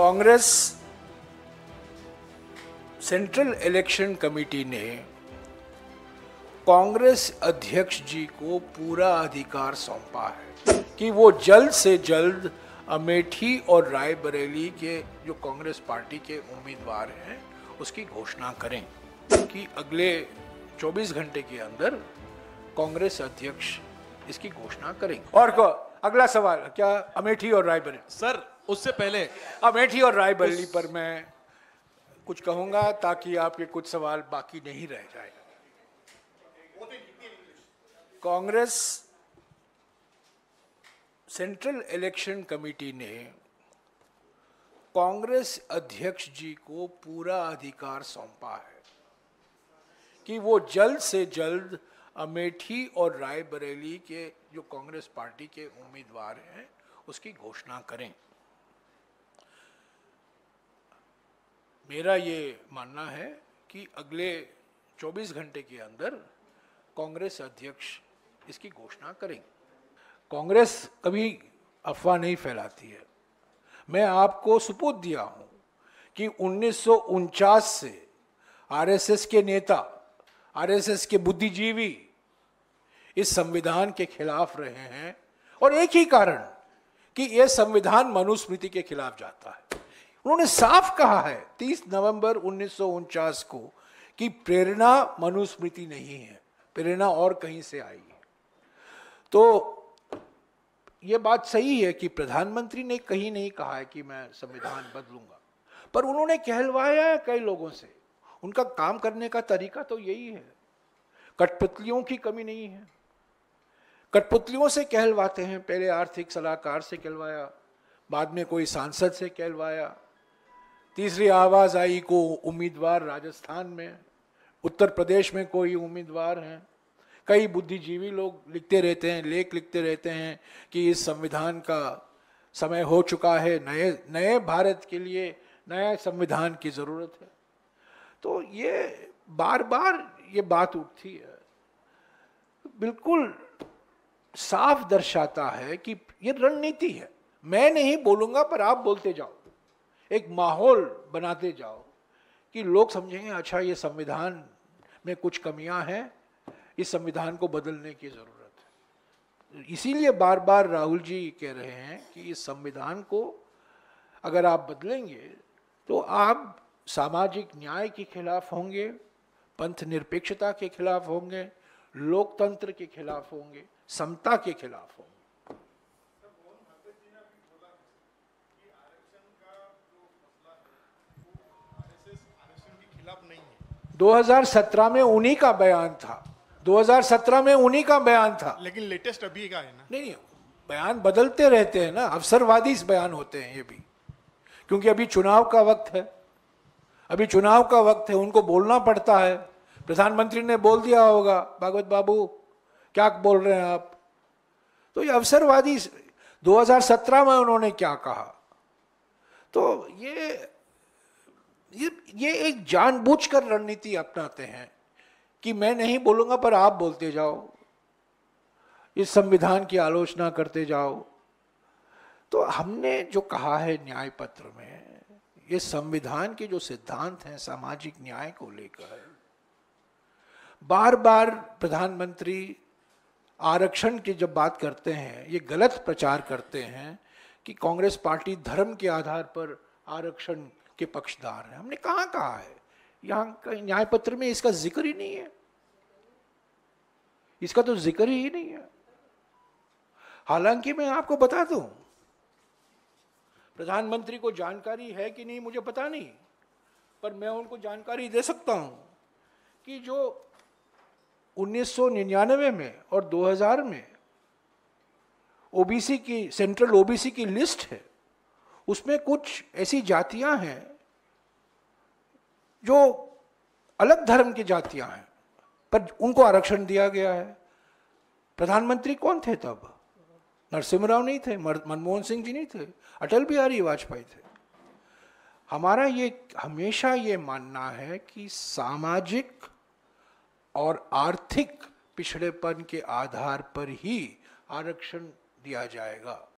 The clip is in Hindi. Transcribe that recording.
कांग्रेस सेंट्रल इलेक्शन कमेटी ने कांग्रेस अध्यक्ष जी को पूरा अधिकार सौंपा है कि वो जल्द से जल्द अमेठी और रायबरेली के जो कांग्रेस पार्टी के उम्मीदवार हैं उसकी घोषणा करें कि अगले 24 घंटे के अंदर कांग्रेस अध्यक्ष इसकी घोषणा करेंगे और को अगला सवाल क्या अमेठी और रायबरेली सर उससे पहले अमेठी और रायबरेली पर मैं कुछ कहूंगा ताकि आपके कुछ सवाल बाकी नहीं रह जाए कांग्रेस सेंट्रल इलेक्शन कमेटी ने कांग्रेस अध्यक्ष जी को पूरा अधिकार सौंपा है कि वो जल्द से जल्द अमेठी और रायबरेली के जो कांग्रेस पार्टी के उम्मीदवार हैं उसकी घोषणा करें मेरा ये मानना है कि अगले 24 घंटे के अंदर कांग्रेस अध्यक्ष इसकी घोषणा करेंगे कांग्रेस कभी अफवाह नहीं फैलाती है मैं आपको सुपूत दिया हूं कि उन्नीस से आरएसएस के नेता आरएसएस के बुद्धिजीवी इस संविधान के खिलाफ रहे हैं और एक ही कारण कि यह संविधान मनुस्मृति के खिलाफ जाता है उन्होंने साफ कहा है 30 नवंबर उन्नीस को कि प्रेरणा मनुस्मृति नहीं है प्रेरणा और कहीं से आई है तो यह बात सही है कि प्रधानमंत्री ने कहीं नहीं कहा है कि मैं संविधान बदलूंगा पर उन्होंने कहलवाया है कई लोगों से उनका काम करने का तरीका तो यही है कठपुतलियों की कमी नहीं है कठपुतलियों से कहलवाते हैं पहले आर्थिक सलाहकार से कहलवाया बाद में कोई सांसद से कहलवाया तीसरी आवाज़ आई को उम्मीदवार राजस्थान में उत्तर प्रदेश में कोई उम्मीदवार हैं कई बुद्धिजीवी लोग लिखते रहते हैं लेख लिखते रहते हैं कि इस संविधान का समय हो चुका है नए नए भारत के लिए नए संविधान की ज़रूरत है तो ये बार बार ये बात उठती है बिल्कुल साफ दर्शाता है कि ये रणनीति है मैं नहीं बोलूँगा पर आप बोलते जाओ एक माहौल बनाते जाओ कि लोग समझेंगे अच्छा ये संविधान में कुछ कमियां हैं इस संविधान को बदलने की ज़रूरत है इसीलिए बार बार राहुल जी कह रहे हैं कि इस संविधान को अगर आप बदलेंगे तो आप सामाजिक न्याय के खिलाफ होंगे पंथ निरपेक्षता के खिलाफ होंगे लोकतंत्र के खिलाफ होंगे समता के खिलाफ होंगे 2017 में उन्हीं का बयान था 2017 में उन्हीं का बयान था लेकिन लेटेस्ट अभी का है ना नहीं नहीं बयान बदलते रहते हैं ना अवसरवादी बयान होते हैं ये भी क्योंकि अभी चुनाव का वक्त है अभी चुनाव का वक्त है उनको बोलना पड़ता है प्रधानमंत्री ने बोल दिया होगा भागवत बाबू क्या बोल रहे हैं आप तो ये अवसरवादी 2017 में उन्होंने क्या कहा तो ये ये ये एक जानबूझकर रणनीति अपनाते हैं कि मैं नहीं बोलूंगा पर आप बोलते जाओ इस संविधान की आलोचना करते जाओ तो हमने जो कहा है न्याय पत्र में ये संविधान के जो सिद्धांत हैं सामाजिक न्याय को लेकर बार बार प्रधानमंत्री आरक्षण की जब बात करते हैं ये गलत प्रचार करते हैं कि कांग्रेस पार्टी धर्म के आधार पर आरक्षण के पक्षदार हैं हमने कहा कहा है यहां न्याय पत्र में इसका जिक्र ही नहीं है इसका तो जिक्र ही नहीं है हालांकि मैं आपको बता दू प्रधानमंत्री को जानकारी है कि नहीं मुझे पता नहीं पर मैं उनको जानकारी दे सकता हूं कि जो 1999 में और 2000 में ओबीसी की सेंट्रल ओबीसी की लिस्ट है उसमें कुछ ऐसी जातियां हैं जो अलग धर्म की जातियां हैं पर उनको आरक्षण दिया गया है प्रधानमंत्री कौन थे तब नरसिम्ह राव नहीं थे मनमोहन सिंह जी नहीं थे अटल बिहारी वाजपेयी थे हमारा ये हमेशा ये मानना है कि सामाजिक और आर्थिक पिछड़ेपन के आधार पर ही आरक्षण दिया जाएगा